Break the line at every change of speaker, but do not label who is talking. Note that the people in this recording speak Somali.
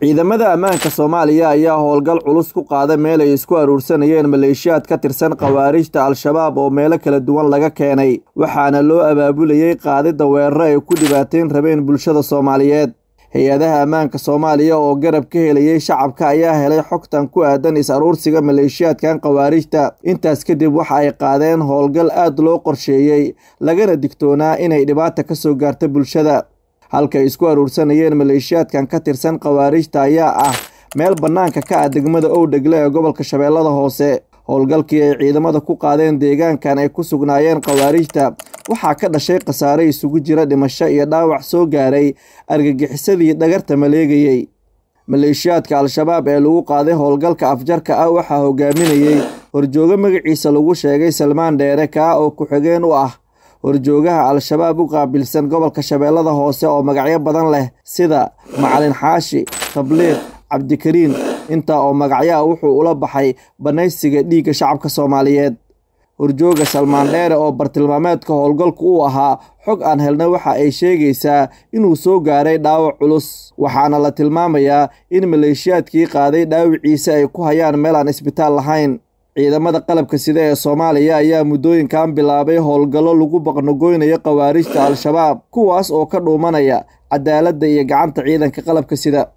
ciidamada ammaanka soomaaliya ayaa howlgal culus ku qaaday meel ay isku aruursanayeen maleeshiyaad ka tirsan khawaarijta al-shabaab oo meelo kala duwan laga keenay waxaana loo abaabulayey qaadida weeraro ay ku dhibaateen rabeen bulshada soomaaliyeed hay-adaha ammaanka soomaaliya oo garab ka helayey shacabka ayaa helay xogtan ku aadan is-aruursiga maleeshiyaadkan khawaarijta intaas kadib waxa ay qaadeen howlgal aad loo qorsheeyey lagana digtoonaa inay dhibaata ka soo gaarta bulshada halkay isku aruursanayeen maleeshiyaadkan ka tirsan khawaarijta ayaa ah meel bannaanka ka ah degmada dhegle ee gobolka shabeellada hoose howlgalkii ay ciidamada ku qaadeen deegaankan ay ku sugnaayeen khawaarijta waxaa ka dhashay khasaare isugu jira dhimasho iyo dhaawac soo gaaray argagixisadii dhagarta maleegayey maleeshiyaadka al-shabaab ee lagu qaaday howlgalka afjarka ah waxaa hogaaminayey horjoogo magaciisa lagu sheegay salmaan dheere kaa ah oo ku-xigeen u ah horjoogaha al-shabaab u qaabilsan gobolka shabeellada hoose oo magacyo badan leh sida macalin xaashi tabliiq cabdikariin intaa oo magacyaha wuxuu ula baxay banaysiga dhiigga shacabka soomaaliyeed horjooga salmaan dheere oo bartilmaameedka howlgalku u ahaa xog aan helna waxa ay sheegaysaa inuu soo gaaray dhaawac culus waxaana la tilmaamayaa in maleeshiyaadkii qaaday dhaawiciisa ay ku hayaan meel aan isbitaal lahayn ciidamada qalabka sida ee soomaaliya ayaa muddooyinkan bilaabay howlgallo lagu baqnagoynayo khawaarijta al-shabaab kuwaas oo ka dhuumanaya cadaaladda iyo gacanta ciidanka qalabka sida